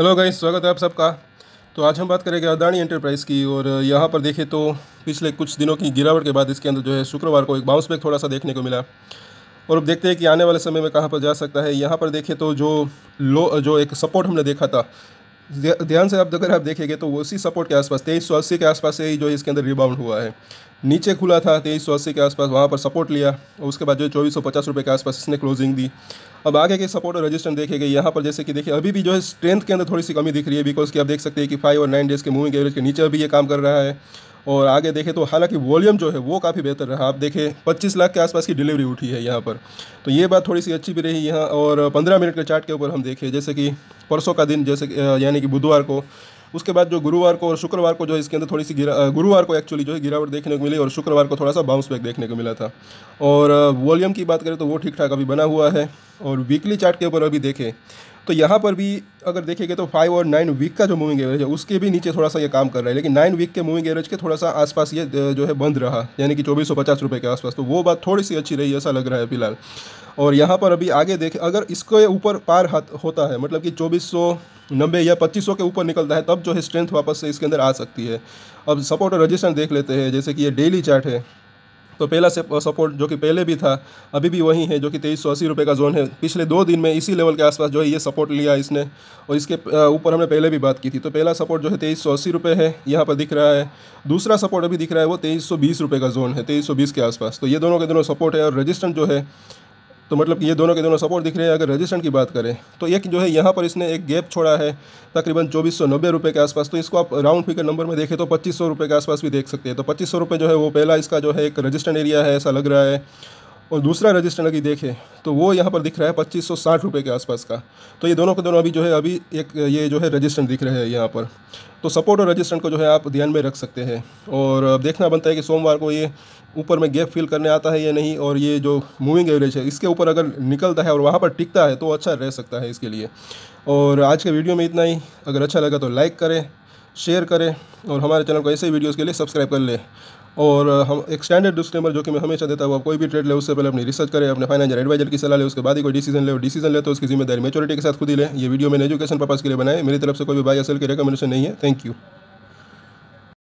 hello guys स्वागत है आप सबका तो आज हम बात करेंगे अदानी एंटरप्राइज़ की और यहाँ पर देखें तो पिछले कुछ दिनों की गिरावट के बाद इसके अंदर जो है शुक्रवार को एक बाउंस बैक थोड़ा सा देखने को मिला और अब देखते हैं कि आने वाले समय में कहाँ पर जा सकता है यहाँ पर देखें तो जो लो जो एक सपोर्ट हमने देखा था ध्यान से आप अगर आप देखेंगे तो उसी सपोर्ट के आसपास तेईस सौ अस्सी के आसपास से ही जो इसके अंदर रिबाउंड हुआ है नीचे खुला था तेईस सौ अस्सी के आसपास वहाँ पर सपोर्ट लिया और उसके बाद जो चौबीस सौ पचास रुपये के आसपास इसने क्लोजिंग दी अब आगे के सपोर्ट और रजिस्टर देखेंगे यहाँ पर जैसे कि देखिए अभी भी जो है स्ट्रेंथ के अंदर थोड़ी सी कमी दिख रही है बिकॉज कि आप देख सकते हैं कि फाइव और नाइन डेज के मूविंग एवरेज के नीचे अभी ये काम कर रहा है और आगे देखें तो हालांकि वॉल्यूम जो है वो काफ़ी बेहतर रहा आप देखें पच्चीस लाख के आसपास की डिलीवरी उठी है यहाँ पर तो ये बात थोड़ी सी अच्छी भी रही यहाँ और पंद्रह मिनट के चार्ट के ऊपर हम देखें जैसे कि परसों का दिन जैसे यानी कि बुधवार को उसके बाद जो गुरुवार को और शुक्रवार को जो इसके अंदर थोड़ी सी गिरा गुरुवार को एक्चुअली जो है गिरावट देखने को मिली और शुक्रवार को थोड़ा सा बाउंस बैक देखने को मिला था और वॉल्यूम की बात करें तो वो ठीक ठाक अभी बना हुआ है और वीकली चार्ट के ऊपर अभी देखें तो यहाँ पर भी अगर देखेंगे तो फाइव और नाइन वीक का जो मूविंग एवरेज है उसके भी नीचे थोड़ा सा ये काम कर रहा है लेकिन नाइन वीक के मूविंग एवरेज के थोड़ा सा आसपास ये जो है बंद रहा यानी कि चौबीस सौ पचास रुपये के आसपास तो वो बात थोड़ी सी अच्छी रही ऐसा लग रहा है फिलहाल और यहाँ पर अभी आगे देखें अगर इसको ऊपर पार होता है मतलब कि चौबीस नब्बे या पच्चीस के ऊपर निकलता है तब जो है स्ट्रेंथ वापस से इसके अंदर आ सकती है अब सपोर्ट और रजिस्टर देख लेते हैं जैसे कि ये डेली चार्ट है तो पहला सपोर्ट uh, जो कि पहले भी था अभी भी वही है जो कि तेईस सौ अस्सी रुपये का जोन है पिछले दो दिन में इसी लेवल के आसपास जो है ये सपोर्ट लिया इसने और इसके uh, ऊपर हमने पहले भी बात की थी तो पहला सपोर्ट जो है तेईस सौ अस्सी रुपये है यहाँ पर दिख रहा है दूसरा सपोर्ट अभी दिख रहा है वो तेईस सौ बीस रुपये का जोन है तेईस सौ बीस के आसपास तो ये दोनों के दोनों सपोर्ट है और रजिस्टेंट जो है तो मतलब कि ये दोनों के दोनों सपोर्ट दिख रहे हैं अगर रजिस्ट्रेंट की बात करें तो एक जो है यहाँ पर इसने एक गैप छोड़ा है तकरीबन चौबीस सौ नब्बे रुपये के आसपास तो इसको आप राउंड फिगर नंबर में देखें तो पच्चीस सौ रुपये के आसपास भी देख सकते हैं तो पच्चीस सौ रुपये जो है वो पहला इसका जो है एक रजिस्ट्रेंट एरिया है ऐसा लग रहा है और दूसरा रजिस्टर अगर देखें तो वो यहाँ पर दिख रहा है पच्चीस सौ साठ रुपये के आसपास का तो ये दोनों के दोनों अभी जो है अभी एक ये जो है रजिस्टर दिख रहे हैं यहाँ पर तो सपोर्ट और रजिस्टर को जो है आप ध्यान में रख सकते हैं और अब देखना बनता है कि सोमवार को ये ऊपर में गैप फिल करने आता है या नहीं और ये जो मूविंग एवरेज है इसके ऊपर अगर निकलता है और वहाँ पर टिकता है तो अच्छा रह सकता है इसके लिए और आज के वीडियो में इतना ही अगर अच्छा लगा तो लाइक करें शेयर करें और हमारे चैनल को ऐसे ही वीडियोज़ के लिए सब्सक्राइब कर लें और हम एक स्टैंडर्ड डिस्क्लेमर जो कि मैं हमेशा देता हूँ आप कोई भी ट्रेड ले उससे पहले अपनी रिसर्च करें अपने फाइनेंशियल एडवाइजर की सलाह ले उसके बाद ही कोई डिसीजन ले और डिसीजन ले तो उसकी जिम्मेदारी मेचोरिटी के साथ खुद ही लें ये वीडियो मैंने एजुकेशन पर्पज़ के लिए बनाए मेरी तरफ से कोई भी बाई असल की रिकमेंडेशन नहीं है थैंक यू